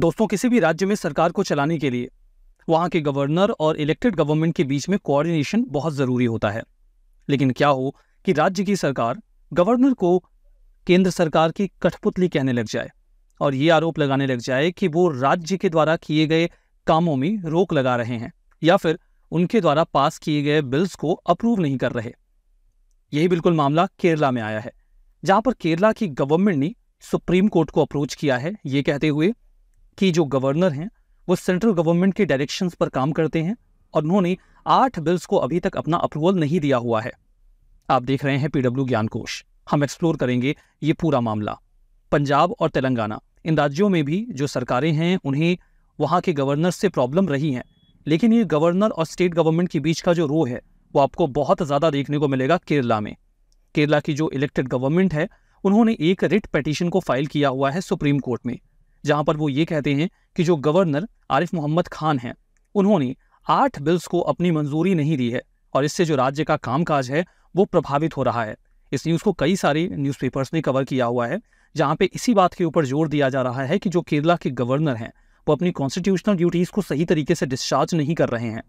दोस्तों किसी भी राज्य में सरकार को चलाने के लिए वहां के गवर्नर और इलेक्टेड गवर्नमेंट के बीच में कोऑर्डिनेशन बहुत ज़रूरी होता है लेकिन क्या हो कि राज्य की सरकार गवर्नर को केंद्र सरकार की कठपुतली कहने लग जाए और ये आरोप लगाने लग जाए कि वो राज्य के द्वारा किए गए कामों में रोक लगा रहे हैं या फिर उनके द्वारा पास किए गए बिल्स को अप्रूव नहीं कर रहे यही बिल्कुल मामला केरला में आया है जहां पर केरला की गवर्नमेंट ने सुप्रीम कोर्ट को अप्रोच किया है ये कहते हुए कि जो गवर्नर हैं वो सेंट्रल गवर्नमेंट के डायरेक्शंस पर काम करते हैं और उन्होंने आठ बिल्स को अभी तक अपना अप्रूवल नहीं दिया हुआ है आप देख रहे हैं पीडब्ल्यू ज्ञानकोश हम एक्सप्लोर करेंगे ये पूरा मामला पंजाब और तेलंगाना इन राज्यों में भी जो सरकारें हैं उन्हें वहाँ के गवर्नर से प्रॉब्लम रही हैं लेकिन ये गवर्नर और स्टेट गवर्नमेंट के बीच का जो रो है वो आपको बहुत ज़्यादा देखने को मिलेगा केरला में केरला की जो इलेक्टेड गवर्नमेंट है उन्होंने एक रिट पटिशन को फाइल किया हुआ है सुप्रीम कोर्ट में जहां पर वो ये कहते हैं कि जो गवर्नर आरिफ मोहम्मद खान हैं उन्होंने आठ बिल्स को अपनी मंजूरी नहीं दी है और इससे जो राज्य का कामकाज है वो प्रभावित हो रहा है इस न्यूज़ को कई सारे न्यूज़पेपर्स ने कवर किया हुआ है जहाँ पे इसी बात के ऊपर जोर दिया जा रहा है कि जो केरला के गवर्नर हैं वो अपनी कॉन्स्टिट्यूशनल ड्यूटीज़ को सही तरीके से डिस्चार्ज नहीं कर रहे हैं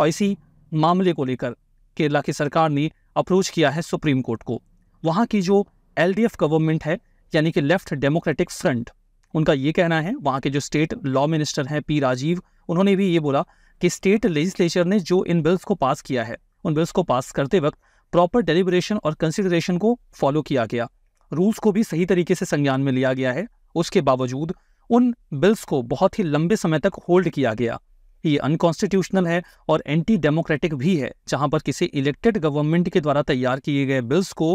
और इसी मामले को लेकर केरला की सरकार ने अप्रोच किया है सुप्रीम कोर्ट को वहाँ की जो एल गवर्नमेंट है यानी कि लेफ्ट डेमोक्रेटिक फ्रंट उनका ये कहना है वहाँ के जो स्टेट लॉ मिनिस्टर हैं पी राजीव उन्होंने भी ये बोला कि स्टेट लेजिस्लेचर ने जो इन बिल्स को पास किया है उन बिल्स को पास करते वक्त प्रॉपर डेलीब्रेशन और कंसिडरेशन को फॉलो किया गया रूल्स को भी सही तरीके से संज्ञान में लिया गया है उसके बावजूद उन बिल्स को बहुत ही लंबे समय तक होल्ड किया गया ये अनकॉन्स्टिट्यूशनल है और एंटी डेमोक्रेटिक भी है जहां पर किसी इलेक्टेड गवर्नमेंट के द्वारा तैयार किए गए बिल्स को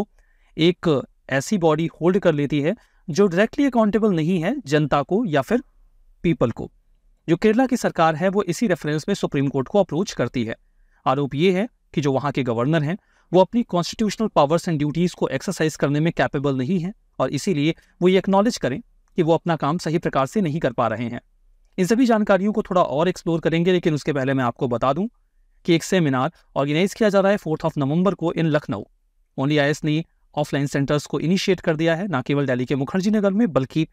एक ऐसी बॉडी होल्ड कर लेती है जो डायरेक्टली अकाउंटेबल नहीं है जनता को या फिर पीपल को जो केरला की सरकार है वो इसी रेफरेंस में सुप्रीम कोर्ट को अप्रोच करती है आरोप ये है कि जो वहाँ के गवर्नर हैं वो अपनी कॉन्स्टिट्यूशनल पावर्स एंड ड्यूटीज़ को एक्सरसाइज करने में कैपेबल नहीं है और इसीलिए वो ये एक्नॉलेज करें कि वो अपना काम सही प्रकार से नहीं कर पा रहे हैं इन सभी जानकारियों को थोड़ा और एक्सप्लोर करेंगे लेकिन उसके पहले मैं आपको बता दूं कि एक सेमिनार ऑर्गेनाइज किया जा रहा है फोर्थ ऑफ नवंबर को इन लखनऊ ओनली आई ने ऑफलाइन सेंटर्स को इनिशिएट कर दिया है ना केवल दिल्ली के मुखर्जी नगर में बल्कि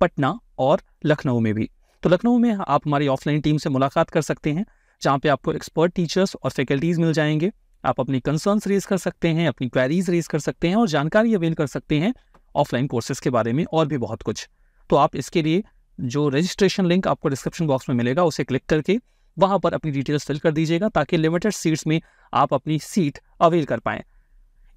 पटना और लखनऊ में भी तो लखनऊ में आप हमारी ऑफलाइन टीम से मुलाकात कर सकते हैं जहाँ पे आपको एक्सपर्ट टीचर्स और फैकल्टीज़ मिल जाएंगे आप अपनी कंसर्न्स रेज कर सकते हैं अपनी क्वेरीज रेज कर सकते हैं और जानकारी अवेल कर सकते हैं ऑफलाइन कोर्सेज के बारे में और भी बहुत कुछ तो आप इसके लिए जो रजिस्ट्रेशन लिंक आपको डिस्क्रिप्शन बॉक्स में मिलेगा उसे क्लिक करके वहाँ पर अपनी डिटेल्स फिल कर दीजिएगा ताकि लिमिटेड सीट्स में आप अपनी सीट अवेल कर पाएँ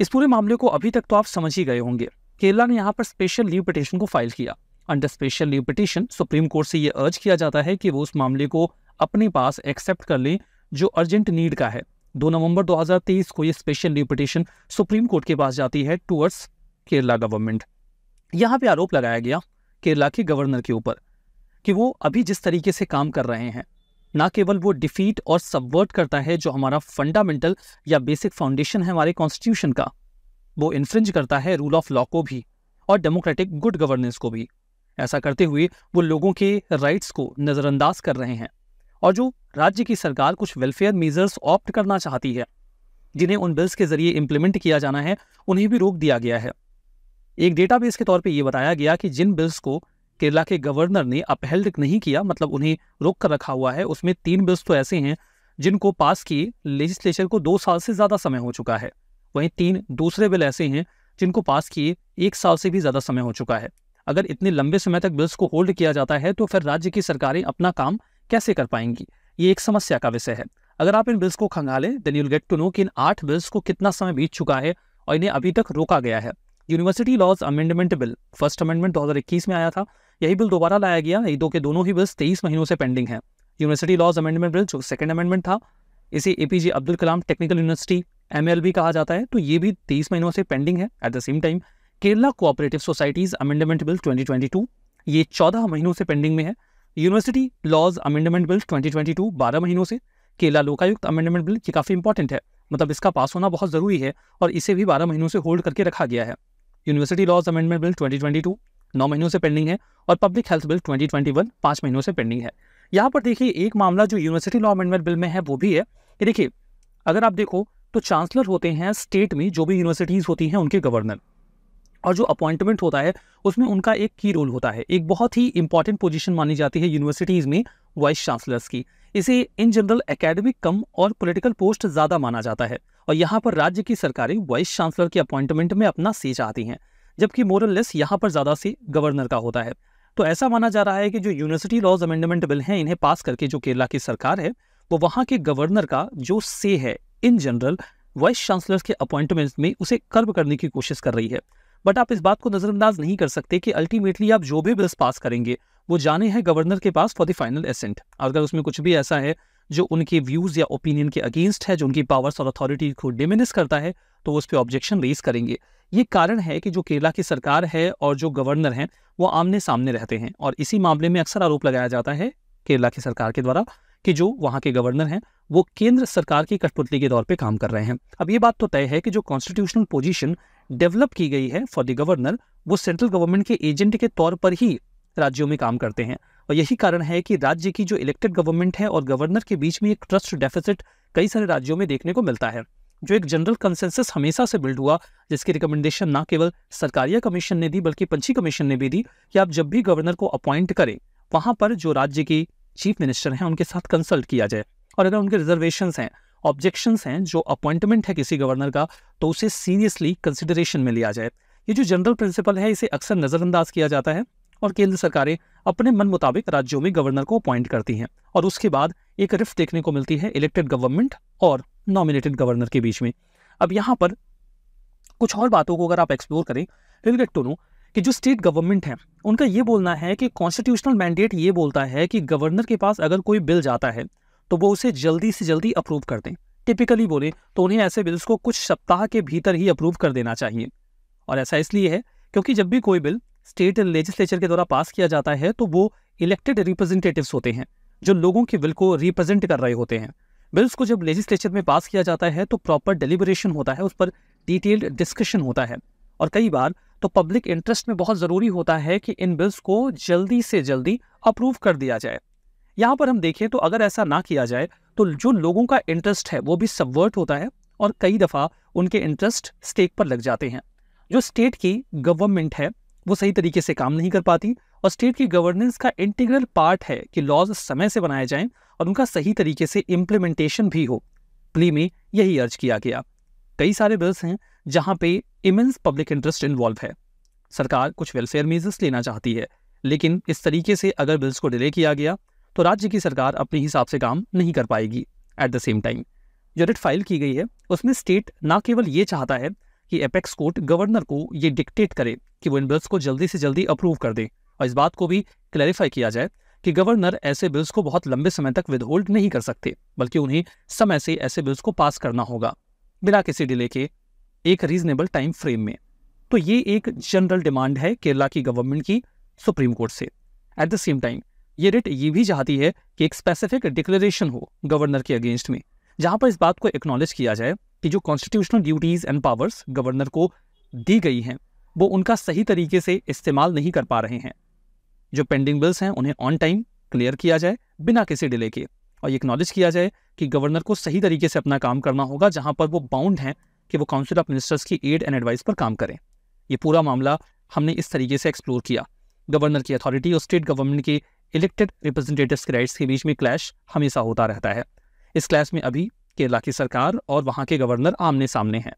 इस पूरे मामले को अभी तक तो आप समझ ही गए होंगे केरला ने यहाँ पर स्पेशल लीव पिटिशन को फाइल किया under special leave petition supreme court से ये अर्ज किया जाता है कि वो उस मामले को अपने पास एक्सेप्ट कर लें जो अर्जेंट नीड का है 2 नवंबर 2023 को ये special leave petition supreme court के पास जाती है टूवर्ड्स केरला गवर्नमेंट यहाँ पे आरोप लगाया गया केरला के गवर्नर के ऊपर कि वो अभी जिस तरीके से काम कर रहे हैं ना केवल वो डिफीट और सबवर्ट करता है जो हमारा फंडामेंटल या बेसिक फाउंडेशन है हमारे कॉन्स्टिट्यूशन का वो इन्फ्रिंज करता है रूल ऑफ लॉ को भी और डेमोक्रेटिक गुड गवर्नेंस को भी ऐसा करते हुए वो लोगों के राइट्स को नज़रअंदाज कर रहे हैं और जो राज्य की सरकार कुछ वेलफेयर मेजर्स ऑप्ट करना चाहती है जिन्हें उन बिल्स के जरिए इम्प्लीमेंट किया जाना है उन्हें भी रोक दिया गया है एक डेटाबेस के तौर पे ये बताया गया कि जिन बिल्स को केरला के गवर्नर ने अपहेल्ड नहीं किया मतलब उन्हें रोक कर रखा हुआ है उसमें तीन बिल्स तो ऐसे हैं जिनको पास किए लेजिस्लेचर को दो साल से ज़्यादा समय हो चुका है वहीं तीन दूसरे बिल ऐसे हैं जिनको पास किए एक साल से भी ज़्यादा समय हो चुका है अगर इतने लंबे समय तक बिल्स को होल्ड किया जाता है तो फिर राज्य की सरकारें अपना काम कैसे कर पाएंगी ये एक समस्या का विषय है अगर आप इन बिल्स को खंगालें then you'll get to know कि इन आठ बिल्स को कितना समय बीत चुका है और इन्हें अभी तक रोका गया है university laws amendment bill first amendment दो में आया था यही बिल दोबारा लाया गया ये दो के दोनों ही बिल्स तेईस महीनों से पेंडिंग है यूनिवर्सिटी लॉज अमेंडमेंट बिल जो सेकेंड अमेंडमेंट था इसे A P J Abdul Kalam technical university M L कहा जाता है तो ये भी तेईस महीनों से पेंडिंग है at the same time Kerala cooperative societies amendment bill 2022 ये 14 महीनों से पेंडिंग में है यूनिवर्सिटी लॉज अमेंडमेंट बिल 2022 12 महीनों से केला लोकायुक्त अमेंडमेंट बिल ये काफ़ी इंपॉर्टेंट है मतलब इसका पास होना बहुत ज़रूरी है और इसे भी 12 महीनों से होल्ड करके रखा गया है यूनिवर्सिटी लॉज अमेंडमेंट बिल 2022 नौ महीनों से पेंडिंग है और पब्लिक हेल्थ बिल 2021 पांच महीनों से पेंडिंग है यहाँ पर देखिए एक मामला जो यूनिवर्सिटी लॉ अमेंडमेंट बिल में है वो भी है कि देखिए अगर आप देखो तो चांसलर होते हैं स्टेट में जो भी यूनिवर्सिटीज़ होती हैं उनके गवर्नर और जो अपॉइंटमेंट होता है उसमें उनका एक की रोल होता है एक बहुत ही इंपॉर्टेंट पोजीशन मानी जाती है यूनिवर्सिटीज़ में वाइस चांसलर्स की इसे इन जनरल एकेडमिक कम और पॉलिटिकल पोस्ट ज़्यादा माना जाता है और यहाँ पर राज्य की सरकारें वाइस चांसलर के अपॉइंटमेंट में अपना से चाहती हैं जबकि लेस यहाँ पर ज़्यादा से गवर्नर का होता है तो ऐसा माना जा रहा है कि जो यूनिवर्सिटी लॉज अमेंडमेंट बिल हैं इन्हें पास करके जो केरला की सरकार है वो वहाँ के गवर्नर का जो से है इन जनरल वाइस चांसलर के अपॉइंटमेंट में उसे कर्ब करने की कोशिश कर रही है बट आप इस बात को नज़रअंदाज नहीं कर सकते कि अल्टीमेटली आप जो भी बिल्स पास करेंगे वो जाने हैं गवर्नर के पास फॉर द फाइनल एसेंट अगर उसमें कुछ भी ऐसा है जो उनके व्यूज़ या ओपिनियन के अगेंस्ट है जो उनकी पावर्स और अथॉरिटी को डिमिनिस करता है तो उस पर ऑब्जेक्शन रेज करेंगे ये कारण है कि जो केरला की सरकार है और जो गवर्नर हैं वो आमने सामने रहते हैं और इसी मामले में अक्सर आरोप लगाया जाता है केरला की सरकार के द्वारा कि जो वहाँ के गवर्नर हैं वो केंद्र सरकार की कठपुतली के दौर पे काम कर रहे हैं अब ये बात तो तय है कि जो कॉन्स्टिट्यूशनल पोजीशन डेवलप की गई है फॉर द गवर्नर वो सेंट्रल गवर्नमेंट के एजेंट के तौर पर ही राज्यों में काम करते हैं और यही कारण है कि राज्य की जो इलेक्टेड गवर्नमेंट है और गवर्नर के बीच में एक ट्रस्ट डेफिसिट कई सारे राज्यों में देखने को मिलता है जो एक जनरल कंसेंसस हमेशा से बिल्ड हुआ जिसकी रिकमेंडेशन ना केवल सरकारिया कमीशन ने दी बल्कि पंछी कमीशन ने भी दी कि आप जब भी गवर्नर को अपॉइंट करें वहां पर जो राज्य की चीफ मिनिस्टर हैं उनके साथ कंसल्ट किया जाए और अगर उनके रिजर्वेशन हैं ऑब्जेक्शंस हैं जो अपॉइंटमेंट है किसी गवर्नर का तो उसे सीरियसली कंसिडरेशन में लिया जाए ये जो जनरल प्रिंसिपल है इसे अक्सर नज़रअंदाज किया जाता है और केंद्र सरकारें अपने मन मुताबिक राज्यों में गवर्नर को अपॉइंट करती हैं और उसके बाद एक रिफ्ट देखने को मिलती है इलेक्टेड गवर्नमेंट और नॉमिनेटेड गवर्नर के बीच में अब यहाँ पर कुछ और बातों को अगर आप एक्सप्लोर करें विल गेट टू नो कि जो स्टेट गवर्नमेंट है उनका ये बोलना है कि कॉन्स्टिट्यूशनल मैंडेट ये बोलता है कि गवर्नर के पास अगर कोई बिल जाता है तो वो उसे जल्दी से जल्दी अप्रूव कर दें टिपिकली बोले तो उन्हें ऐसे बिल्स को कुछ सप्ताह के भीतर ही अप्रूव कर देना चाहिए और ऐसा इसलिए है क्योंकि जब भी कोई बिल स्टेट लेजिस्लेचर के द्वारा पास किया जाता है तो वो इलेक्टेड रिप्रेजेंटेटिव्स होते हैं जो लोगों के बिल को रिप्रेजेंट कर रहे होते हैं बिल्स को जब लेजिस्लेचर में पास किया जाता है तो प्रॉपर डिलीबरेशन होता है उस पर डिटेल्ड डिस्कशन होता है और कई बार तो पब्लिक इंटरेस्ट में बहुत ज़रूरी होता है कि इन बिल्स को जल्दी से जल्दी अप्रूव कर दिया जाए यहाँ पर हम देखें तो अगर ऐसा ना किया जाए तो जो लोगों का इंटरेस्ट है वो भी सबवर्ट होता है और कई दफ़ा उनके इंटरेस्ट स्टेक पर लग जाते हैं जो स्टेट की गवर्नमेंट है वो सही तरीके से काम नहीं कर पाती और स्टेट की गवर्नेंस का इंटीग्रल पार्ट है कि लॉज समय से बनाए जाएं और उनका सही तरीके से इम्प्लीमेंटेशन भी हो प्ली में यही अर्ज किया गया कई सारे बिल्स हैं जहां पे इमेंस पब्लिक इंटरेस्ट इन्वॉल्व है सरकार कुछ वेलफेयर मेजर्स लेना चाहती है लेकिन इस तरीके से अगर बिल्स को डिले किया गया तो राज्य की सरकार अपने हिसाब से काम नहीं कर पाएगी एट द सेम टाइम जो रिट फाइल की गई है उसमें स्टेट ना केवल ये चाहता है कि एपेक्स कोर्ट गवर्नर को ये डिक्टेट करे कि वो इन बिल्स को जल्दी से जल्दी अप्रूव कर दे और इस बात को भी क्लैरिफाई किया जाए कि गवर्नर ऐसे बिल्स को बहुत लंबे समय तक विदहोल्ड नहीं कर सकते बल्कि उन्हें समय से ऐसे बिल्स को पास करना होगा बिना किसी डिले के एक रीजनेबल टाइम फ्रेम में तो ये एक जनरल डिमांड है केरला की गवर्नमेंट की सुप्रीम कोर्ट से एट द सेम टाइम ये रिट ये भी चाहती है कि एक स्पेसिफिक डिक्लेरेशन हो गवर्नर के अगेंस्ट में जहां पर इस बात को एक्नॉलेज किया जाए कि जो constitutional duties and powers governor को दी गई हैं वो उनका सही तरीके से इस्तेमाल नहीं कर पा रहे हैं जो पेंडिंग बिल्स हैं उन्हें ऑन टाइम क्लियर किया जाए बिना किसी डिले के और ये एक्नॉलेज किया जाए कि गवर्नर को सही तरीके से अपना काम करना होगा जहां पर वो बाउंड हैं कि वो काउंसिल ऑफ मिनिस्टर्स की एड एंड एडवाइस पर काम करें ये पूरा मामला हमने इस तरीके से एक्सप्लोर किया गवर्नर की अथॉरिटी और स्टेट गवर्नमेंट के इलेक्टेड रिप्रेजेंटेटिव्स के राइट्स के बीच में क्लैश हमेशा होता रहता है इस क्लैश में अभी केरला की सरकार और वहां के गवर्नर आमने सामने हैं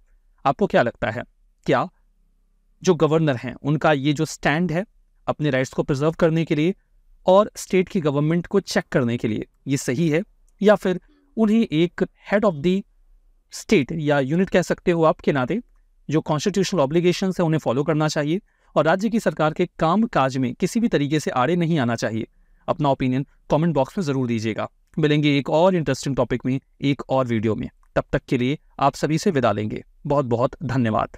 आपको क्या लगता है क्या जो गवर्नर हैं उनका ये जो स्टैंड है अपने राइट्स को प्रिजर्व करने के लिए और स्टेट की गवर्नमेंट को चेक करने के लिए ये सही है या फिर उन्हें एक हेड ऑफ दी स्टेट या यूनिट कह सकते हो आप के नाते जो कॉन्स्टिट्यूशनल ऑब्लिगेशन है उन्हें फॉलो करना चाहिए और राज्य की सरकार के काम काज में किसी भी तरीके से आड़े नहीं आना चाहिए अपना ओपिनियन कमेंट बॉक्स में ज़रूर दीजिएगा मिलेंगे एक और इंटरेस्टिंग टॉपिक में एक और वीडियो में तब तक के लिए आप सभी से विदा लेंगे बहुत बहुत धन्यवाद